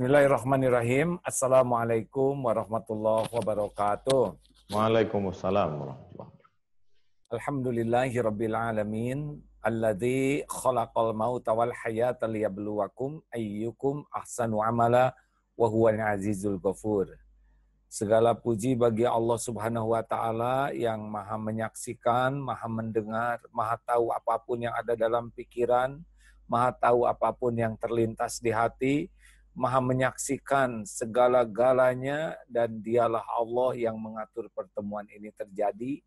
Bismillahirrahmanirrahim. Assalamualaikum warahmatullahi wabarakatuh. Waalaikumsalam warahmatullahi wabarakatuh. alamin. Alladhi khalaqal mauta wal hayata liyabluwakum ayyukum ahsanu amala wa huwal azizul ghafur. Segala puji bagi Allah Subhanahu wa taala yang Maha menyaksikan, Maha mendengar, Maha tahu apapun yang ada dalam pikiran, Maha tahu apapun yang terlintas di hati maha menyaksikan segala-galanya dan dialah Allah yang mengatur pertemuan ini terjadi.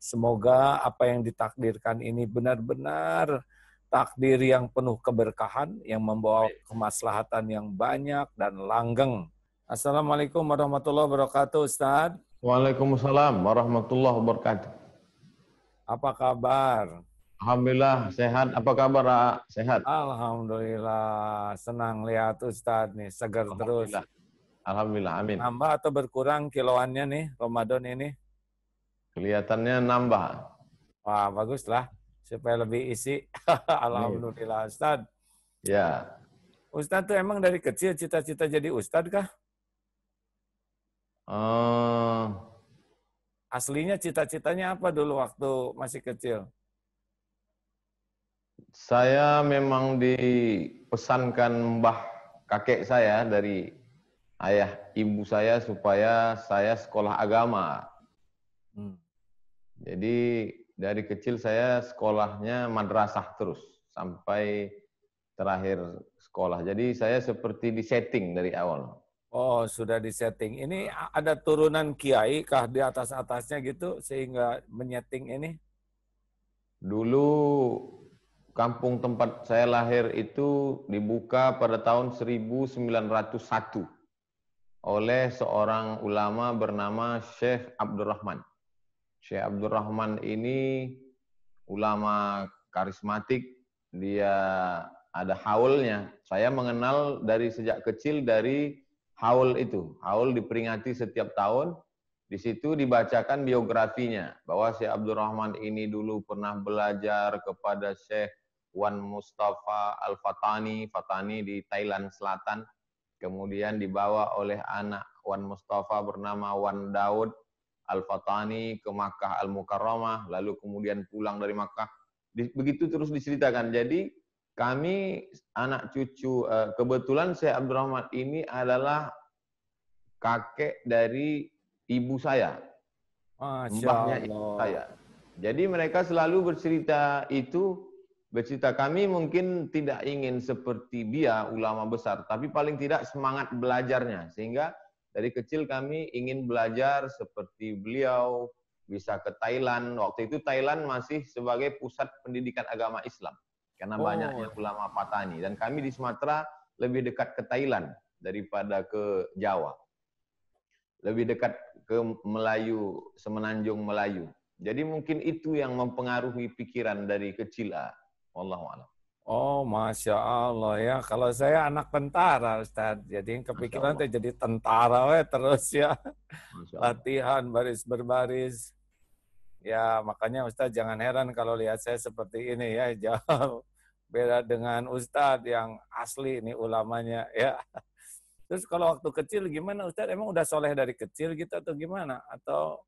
Semoga apa yang ditakdirkan ini benar-benar takdir yang penuh keberkahan, yang membawa kemaslahatan yang banyak dan langgeng. Assalamualaikum warahmatullahi wabarakatuh, Ustaz. Waalaikumsalam warahmatullahi wabarakatuh. Apa kabar? Alhamdulillah sehat. Apa kabar? Ah? Sehat. Alhamdulillah senang lihat Ustadz nih segar terus. Alhamdulillah. Amin. Nambah atau berkurang kiloannya nih Ramadan ini? Kelihatannya nambah. Wah bagus lah supaya lebih isi. Alhamdulillah Ustadz. Ya. Ustadz tuh emang dari kecil cita-cita jadi Ustadz kah? Uh... Aslinya cita-citanya apa dulu waktu masih kecil? Saya memang dipesankan mbah kakek saya dari ayah ibu saya supaya saya sekolah agama. Hmm. Jadi dari kecil saya sekolahnya madrasah terus sampai terakhir sekolah. Jadi saya seperti disetting dari awal. Oh, sudah disetting. Ini ada turunan kiai kah di atas-atasnya gitu sehingga menyeting ini? Dulu kampung tempat saya lahir itu dibuka pada tahun 1901 oleh seorang ulama bernama Syekh Abdurrahman. Syekh Abdurrahman ini ulama karismatik, dia ada haulnya. Saya mengenal dari sejak kecil dari haul itu. Haul diperingati setiap tahun, di situ dibacakan biografinya bahwa Syekh Abdurrahman ini dulu pernah belajar kepada Syekh Wan Mustafa Al-Fatani, Fatani di Thailand Selatan. Kemudian dibawa oleh anak Wan Mustafa bernama Wan Daud Al-Fatani ke Makkah Al-Mukarramah, lalu kemudian pulang dari Makkah. Begitu terus diceritakan. Jadi kami anak cucu, eh, kebetulan saya Abdurrahman ini adalah kakek dari ibu saya. Masya mbahnya ibu saya. Jadi mereka selalu bercerita itu Bercita kami mungkin tidak ingin seperti dia ulama besar, tapi paling tidak semangat belajarnya. Sehingga dari kecil kami ingin belajar seperti beliau, bisa ke Thailand. Waktu itu Thailand masih sebagai pusat pendidikan agama Islam. Karena oh. banyaknya ulama patani. Dan kami di Sumatera lebih dekat ke Thailand daripada ke Jawa. Lebih dekat ke Melayu, Semenanjung Melayu. Jadi mungkin itu yang mempengaruhi pikiran dari kecil Ah. Wallahu a'lam. Oh, masya Allah ya. Kalau saya anak tentara, Ustaz. Jadi yang kepikiran tuh jadi tentara we, terus ya. Latihan baris berbaris. Ya, makanya Ustaz jangan heran kalau lihat saya seperti ini ya. Jauh beda dengan Ustaz yang asli ini ulamanya ya. Terus kalau waktu kecil gimana Ustaz? Emang udah soleh dari kecil gitu atau gimana? Atau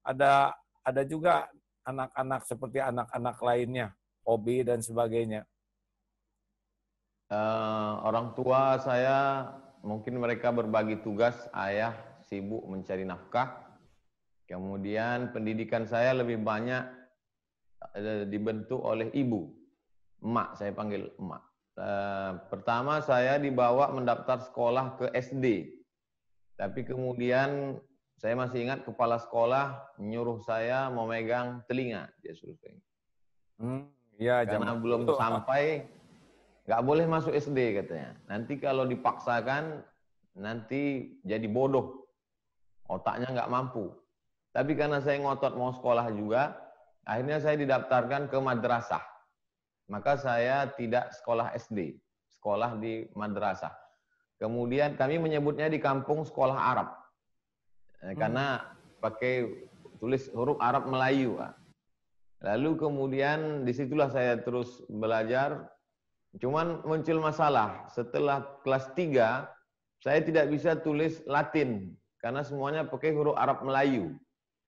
ada ada juga anak-anak seperti anak-anak lainnya? hobi dan sebagainya? Uh, orang tua saya mungkin mereka berbagi tugas, ayah sibuk mencari nafkah. Kemudian pendidikan saya lebih banyak eh, dibentuk oleh ibu, emak saya panggil emak. Uh, pertama saya dibawa mendaftar sekolah ke SD, tapi kemudian saya masih ingat kepala sekolah menyuruh saya memegang telinga, dia suruh telinga. Hmm. Iya, karena belum itu. sampai nggak boleh masuk SD katanya. Nanti kalau dipaksakan nanti jadi bodoh, otaknya nggak mampu. Tapi karena saya ngotot mau sekolah juga, akhirnya saya didaftarkan ke madrasah. Maka saya tidak sekolah SD, sekolah di madrasah. Kemudian kami menyebutnya di kampung sekolah Arab. Eh, hmm. Karena pakai tulis huruf Arab Melayu. Lalu kemudian disitulah saya terus belajar. Cuman muncul masalah. Setelah kelas 3, saya tidak bisa tulis Latin. Karena semuanya pakai huruf Arab Melayu.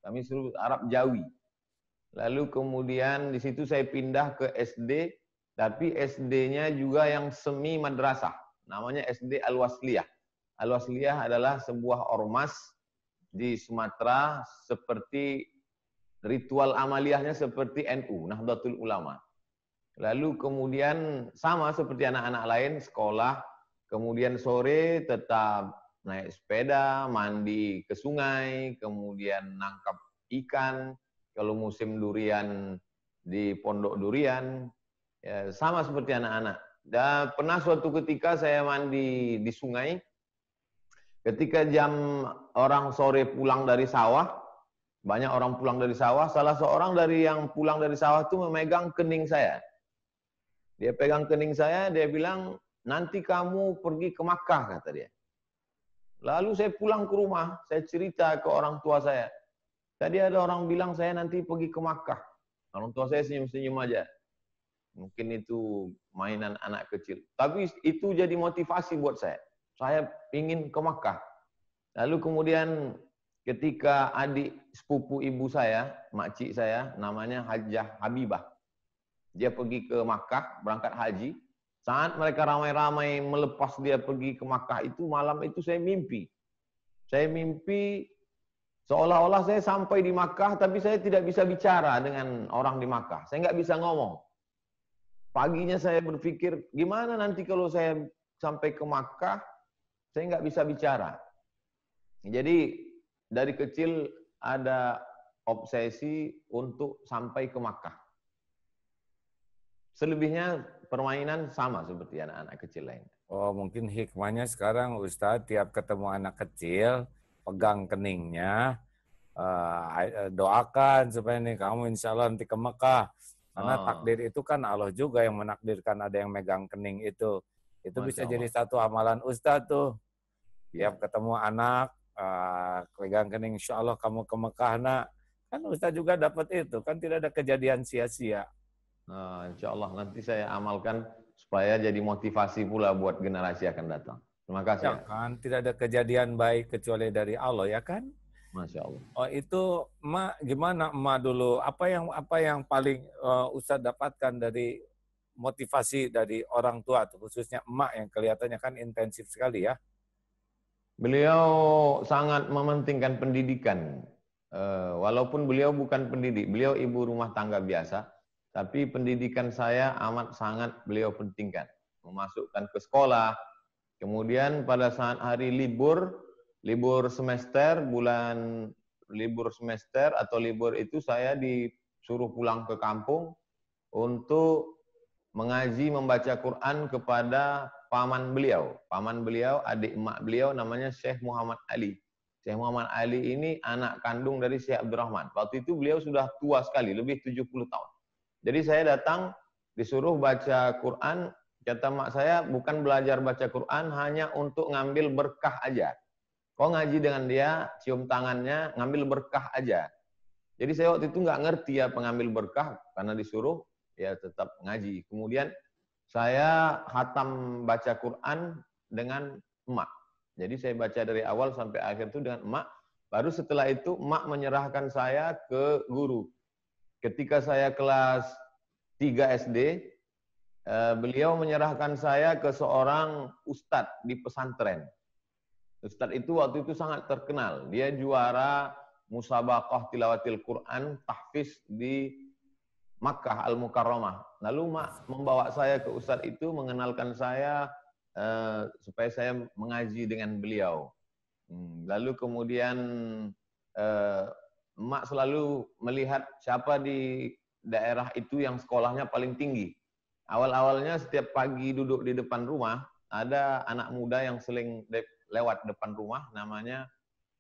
Kami suruh Arab Jawi. Lalu kemudian di situ saya pindah ke SD. Tapi SD-nya juga yang semi madrasah. Namanya SD Al-Wasliyah. Al-Wasliyah adalah sebuah ormas di Sumatera seperti Ritual amaliyahnya seperti NU, Nahdlatul Ulama. Lalu kemudian sama seperti anak-anak lain sekolah, kemudian sore tetap naik sepeda, mandi ke sungai, kemudian nangkap ikan. Kalau musim durian di pondok durian, ya, sama seperti anak-anak. Dan pernah suatu ketika saya mandi di sungai, ketika jam orang sore pulang dari sawah, banyak orang pulang dari sawah, salah seorang dari yang pulang dari sawah itu memegang kening saya. Dia pegang kening saya, dia bilang, nanti kamu pergi ke Makkah, kata dia. Lalu saya pulang ke rumah, saya cerita ke orang tua saya. Tadi ada orang bilang saya nanti pergi ke Makkah. Orang tua saya senyum-senyum aja. Mungkin itu mainan anak kecil. Tapi itu jadi motivasi buat saya. Saya ingin ke Makkah. Lalu kemudian ketika adik sepupu ibu saya, makcik saya, namanya Hajah Habibah. Dia pergi ke Makkah, berangkat haji. Saat mereka ramai-ramai melepas dia pergi ke Makkah itu, malam itu saya mimpi. Saya mimpi seolah-olah saya sampai di Makkah, tapi saya tidak bisa bicara dengan orang di Makkah. Saya nggak bisa ngomong. Paginya saya berpikir, gimana nanti kalau saya sampai ke Makkah, saya nggak bisa bicara. Jadi dari kecil ada obsesi untuk sampai ke Makkah. Selebihnya permainan sama seperti anak-anak kecil lain. Oh, mungkin hikmahnya sekarang Ustaz tiap ketemu anak kecil, pegang keningnya, uh, doakan supaya nih kamu insya Allah nanti ke Mekah. Karena oh. takdir itu kan Allah juga yang menakdirkan ada yang megang kening itu. Itu Masya bisa Allah. jadi satu amalan Ustaz tuh. Tiap ya. ketemu anak, uh, pegang kening insya Allah kamu ke Mekah nak kan Ustaz juga dapat itu kan tidak ada kejadian sia-sia nah, insya Allah nanti saya amalkan supaya jadi motivasi pula buat generasi akan datang terima kasih ya, kan tidak ada kejadian baik kecuali dari Allah ya kan Masya Allah. Oh itu ma gimana ma dulu apa yang apa yang paling uh, Ustaz dapatkan dari motivasi dari orang tua khususnya emak yang kelihatannya kan intensif sekali ya. Beliau sangat mementingkan pendidikan. Eh, walaupun beliau bukan pendidik, beliau ibu rumah tangga biasa, tapi pendidikan saya amat sangat beliau pentingkan. Memasukkan ke sekolah, kemudian pada saat hari libur, libur semester, bulan libur semester atau libur itu saya disuruh pulang ke kampung untuk mengaji membaca Quran kepada paman beliau. Paman beliau, adik emak beliau namanya Syekh Muhammad Ali. Syekh Muhammad Ali ini anak kandung dari Syekh Abdurrahman. Waktu itu beliau sudah tua sekali, lebih 70 tahun. Jadi saya datang disuruh baca Quran, kata mak saya bukan belajar baca Quran hanya untuk ngambil berkah aja. Kau ngaji dengan dia, cium tangannya, ngambil berkah aja. Jadi saya waktu itu nggak ngerti ya pengambil berkah karena disuruh ya tetap ngaji. Kemudian saya hatam baca Quran dengan emak. Jadi saya baca dari awal sampai akhir itu dengan emak. Baru setelah itu emak menyerahkan saya ke guru. Ketika saya kelas 3 SD, eh, beliau menyerahkan saya ke seorang ustadz di pesantren. Ustadz itu waktu itu sangat terkenal. Dia juara musabakoh tilawatil Quran tahfiz di Makkah Al-Mukarramah Lalu mak membawa saya ke Ustadz itu mengenalkan saya uh, supaya saya mengaji dengan beliau. Hmm, lalu kemudian uh, mak selalu melihat siapa di daerah itu yang sekolahnya paling tinggi. Awal-awalnya setiap pagi duduk di depan rumah ada anak muda yang seling de lewat depan rumah namanya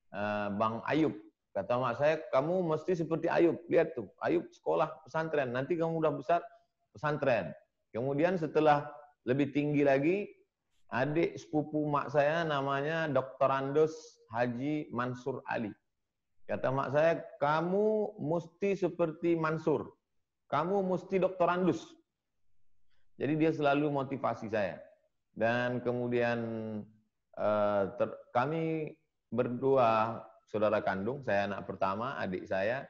uh, Bang Ayub. Kata mak saya, kamu mesti seperti Ayub. Lihat tuh, Ayub sekolah pesantren. Nanti kamu udah besar pesantren. Kemudian setelah lebih tinggi lagi, adik sepupu mak saya namanya Dr. Andus Haji Mansur Ali. Kata mak saya, kamu mesti seperti Mansur. Kamu mesti Dr. Andus. Jadi dia selalu motivasi saya. Dan kemudian eh, kami berdua saudara kandung, saya anak pertama, adik saya,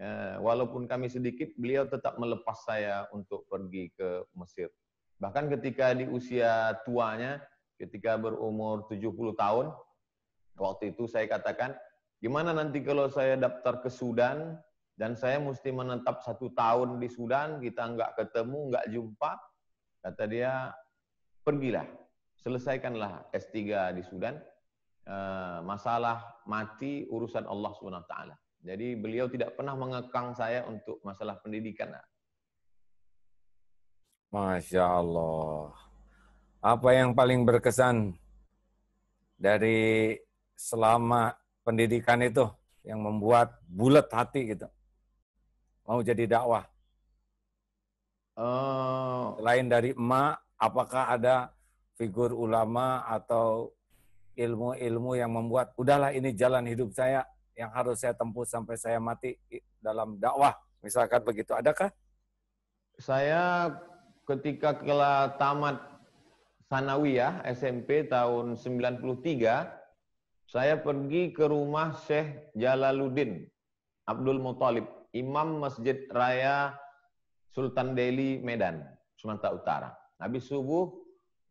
Ya, walaupun kami sedikit, beliau tetap melepas saya untuk pergi ke Mesir. Bahkan ketika di usia tuanya, ketika berumur 70 tahun, waktu itu saya katakan, gimana nanti kalau saya daftar ke Sudan, dan saya mesti menetap satu tahun di Sudan, kita nggak ketemu, nggak jumpa, kata dia, pergilah, selesaikanlah S3 di Sudan, eh, masalah mati urusan Allah SWT. Jadi beliau tidak pernah mengekang saya untuk masalah pendidikan. Masya Allah. Apa yang paling berkesan dari selama pendidikan itu yang membuat bulat hati gitu? Mau jadi dakwah? Oh. Selain dari emak, apakah ada figur ulama atau ilmu-ilmu yang membuat udahlah ini jalan hidup saya yang harus saya tempuh sampai saya mati dalam dakwah? Misalkan begitu, adakah? Saya ketika kela tamat Sanawiyah SMP tahun 93, saya pergi ke rumah Syekh Jalaluddin Abdul Muthalib, Imam Masjid Raya Sultan Deli Medan, Sumatera Utara. Habis subuh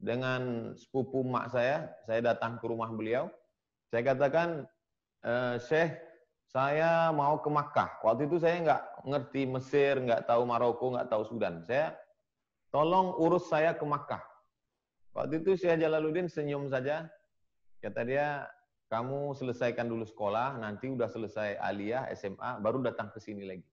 dengan sepupu mak saya, saya datang ke rumah beliau. Saya katakan, eh, Syekh, saya mau ke Makkah. Waktu itu saya nggak ngerti Mesir, nggak tahu Maroko, nggak tahu Sudan. Saya tolong urus saya ke Makkah. Waktu itu Syekh Jalaluddin senyum saja. Kata dia, kamu selesaikan dulu sekolah, nanti udah selesai aliyah, SMA, baru datang ke sini lagi.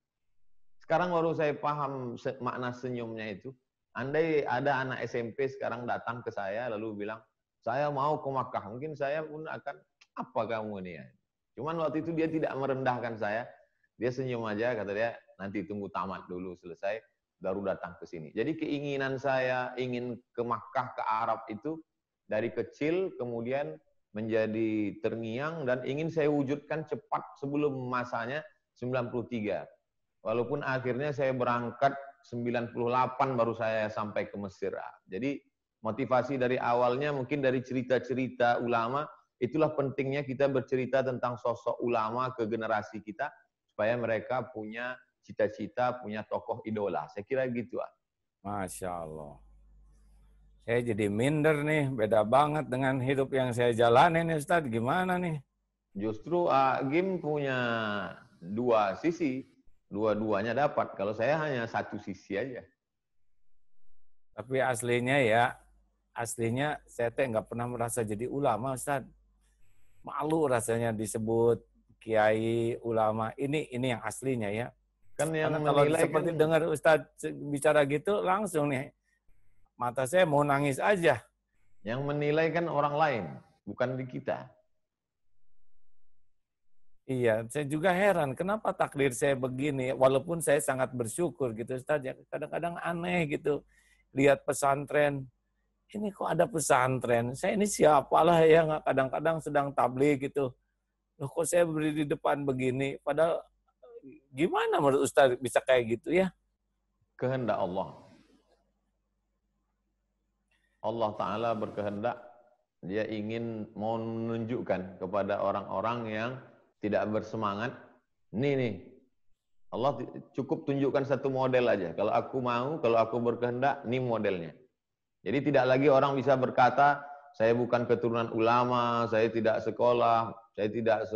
Sekarang baru saya paham makna senyumnya itu. Andai ada anak SMP sekarang datang ke saya lalu bilang, saya mau ke Makkah, mungkin saya pun akan, apa kamu ini ya? Cuman waktu itu dia tidak merendahkan saya. Dia senyum aja, kata dia, nanti tunggu tamat dulu selesai, baru datang ke sini. Jadi keinginan saya ingin ke Makkah, ke Arab itu dari kecil kemudian menjadi terngiang dan ingin saya wujudkan cepat sebelum masanya 93. Walaupun akhirnya saya berangkat 98 baru saya sampai ke Mesir. Jadi motivasi dari awalnya mungkin dari cerita-cerita ulama Itulah pentingnya kita bercerita tentang sosok ulama ke generasi kita supaya mereka punya cita-cita, punya tokoh idola. Saya kira gitu. Ah. Masya Allah. Saya jadi minder nih, beda banget dengan hidup yang saya jalani nih Ustaz. Gimana nih? Justru uh, Gim punya dua sisi. Dua-duanya dapat. Kalau saya hanya satu sisi aja. Tapi aslinya ya, aslinya saya teh nggak pernah merasa jadi ulama Ustaz malu rasanya disebut kiai ulama ini ini yang aslinya ya kan yang Karena kalau seperti kan... dengar Ustadz bicara gitu langsung nih mata saya mau nangis aja yang menilai kan orang lain bukan di kita Iya, saya juga heran kenapa takdir saya begini. Walaupun saya sangat bersyukur gitu Ustaz, ya kadang-kadang aneh gitu lihat pesantren ini kok ada pesantren? Saya ini siapalah yang kadang-kadang sedang tablik gitu. Loh kok saya berdiri di depan begini? Padahal gimana menurut Ustaz bisa kayak gitu ya? Kehendak Allah. Allah Ta'ala berkehendak, dia ingin menunjukkan kepada orang-orang yang tidak bersemangat, nih nih, Allah cukup tunjukkan satu model aja. Kalau aku mau, kalau aku berkehendak, ini modelnya. Jadi tidak lagi orang bisa berkata, saya bukan keturunan ulama, saya tidak sekolah, saya tidak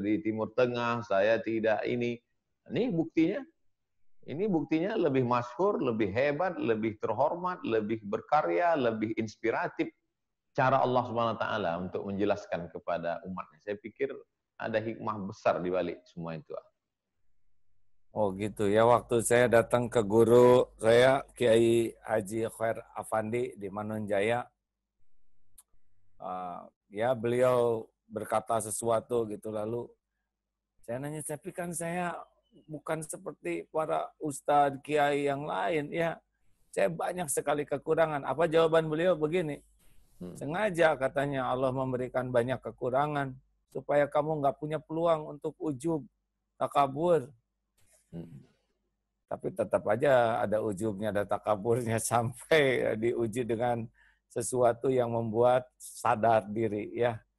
di Timur Tengah, saya tidak ini. Ini buktinya. Ini buktinya lebih masyhur, lebih hebat, lebih terhormat, lebih berkarya, lebih inspiratif cara Allah Subhanahu taala untuk menjelaskan kepada umatnya. Saya pikir ada hikmah besar di balik semua itu. Oh gitu ya, waktu saya datang ke guru saya Kiai Haji Khair Afandi di Manunjaya, uh, ah, ya beliau berkata sesuatu gitu lalu saya nanya, tapi kan saya bukan seperti para ustadz kiai yang lain ya, saya banyak sekali kekurangan. Apa jawaban beliau begini? Hmm. Sengaja katanya Allah memberikan banyak kekurangan supaya kamu nggak punya peluang untuk ujub, takabur, tapi tetap aja ada ujungnya, ada takaburnya sampai diuji dengan sesuatu yang membuat sadar diri ya.